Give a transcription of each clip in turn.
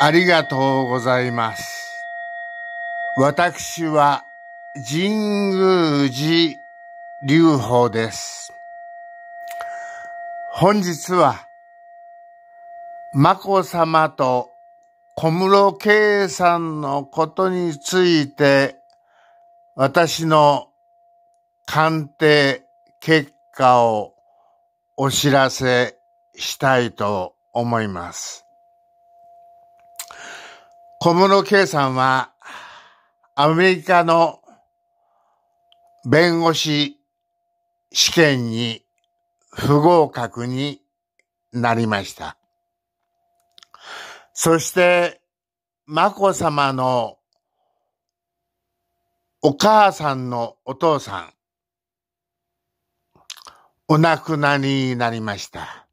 ありがとうございます。私は神宮寺流法です。本日は、眞子さまと小室圭さんのことについて、私の鑑定結果をお知らせしたいと思います。小室圭さんは、アメリカの弁護士試験に不合格になりました。そして、まこさまのお母さんのお父さん、お亡くなりになりました。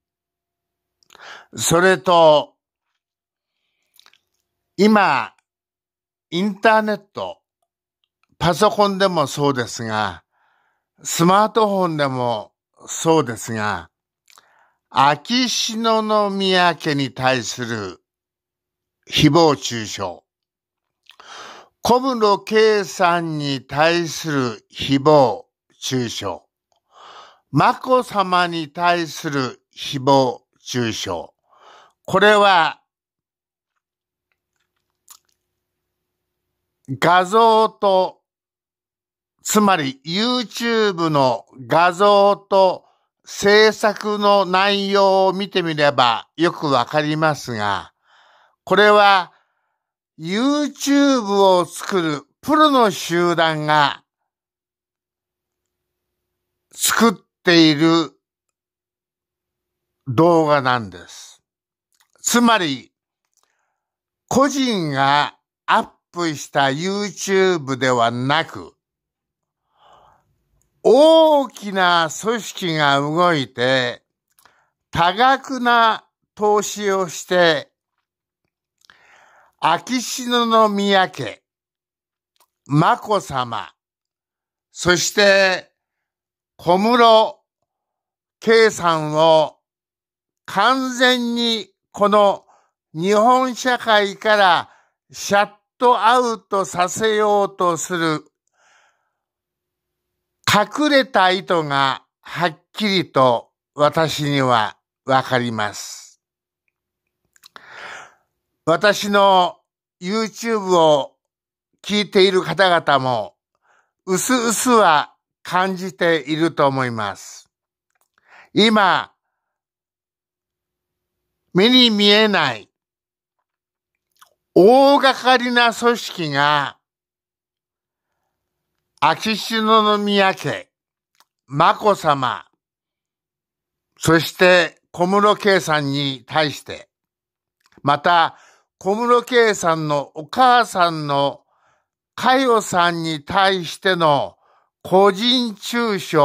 それと、今、インターネット、パソコンでもそうですが、スマートフォンでもそうですが、秋篠宮家に対する誹謗中傷、小室圭さんに対する誹謗中傷、眞子さまに対する誹謗中傷、これは画像と、つまり YouTube の画像と制作の内容を見てみればよくわかりますが、これは YouTube を作るプロの集団が作っている動画なんです。つまり、個人がアップした YouTube ではなく、大きな組織が動いて、多額な投資をして、秋篠宮家、眞子さま、そして小室圭さんを完全にこの日本社会からシャットアウトさせようとする隠れた意図がはっきりと私にはわかります。私の YouTube を聞いている方々も、うすうすは感じていると思います。今、目に見えない大掛かりな組織が、秋篠宮家、眞子さま、そして小室圭さんに対して、また小室圭さんのお母さんの佳代さんに対しての個人中傷、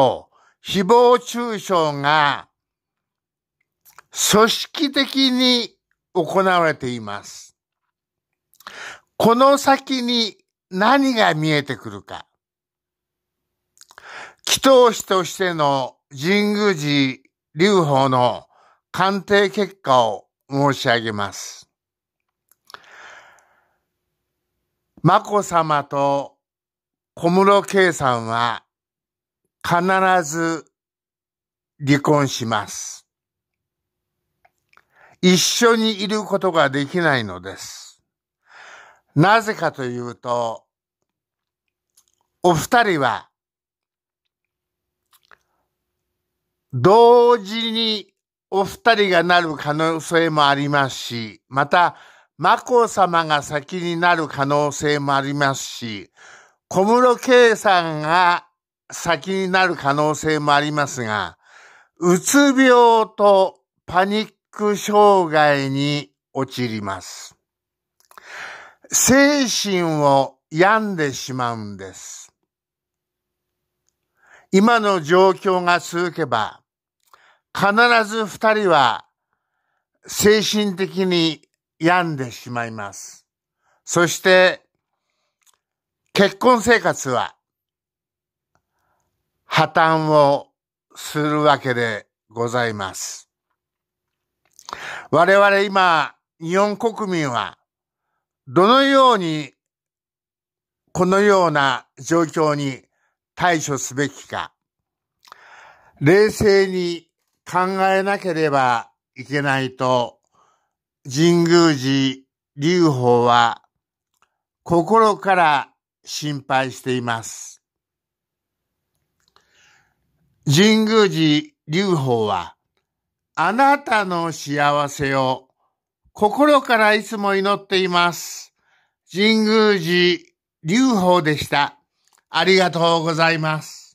誹謗中傷が組織的に行われています。この先に何が見えてくるか。祈祷師としての神宮寺流法の鑑定結果を申し上げます。眞子さまと小室圭さんは必ず離婚します。一緒にいることができないのです。なぜかというと、お二人は、同時にお二人がなる可能性もありますし、また、眞子さまが先になる可能性もありますし、小室圭さんが先になる可能性もありますが、うつ病とパニック障害に陥ります。精神を病んでしまうんです。今の状況が続けば、必ず二人は精神的に病んでしまいます。そして、結婚生活は破綻をするわけでございます。我々今、日本国民はどのようにこのような状況に対処すべきか、冷静に考えなければいけないと、神宮寺隆法は心から心配しています。神宮寺隆法は、あなたの幸せを心からいつも祈っています。神宮寺隆法でした。ありがとうございます。